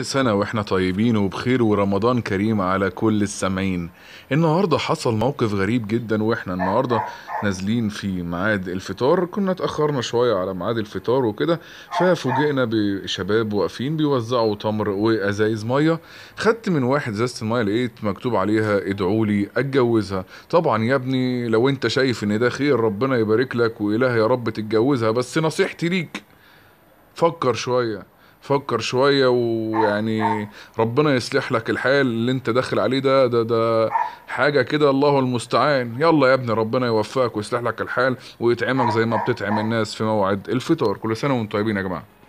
كل سنة وإحنا طيبين وبخير ورمضان كريم على كل السامعين النهاردة حصل موقف غريب جدا وإحنا النهاردة نازلين في ميعاد الفطار كنا اتأخرنا شوية على ميعاد الفطار وكده ففوجئنا بشباب واقفين بيوزعوا تمر وأزايز مية خدت من واحد إزازة المية لقيت مكتوب عليها ادعوا لي أتجوزها طبعا يا ابني لو أنت شايف إن ده خير ربنا يبارك لك وإله يا رب تتجوزها بس نصيحتي ليك فكر شويه فكر شويه ويعني ربنا يصلح لك الحال اللي انت داخل عليه ده ده ده حاجه كده الله المستعان يلا يا ابني ربنا يوفقك ويصلح لك الحال ويطعمك زي ما بتطعم الناس في موعد الفطار كل سنه وانتم طيبين يا جماعه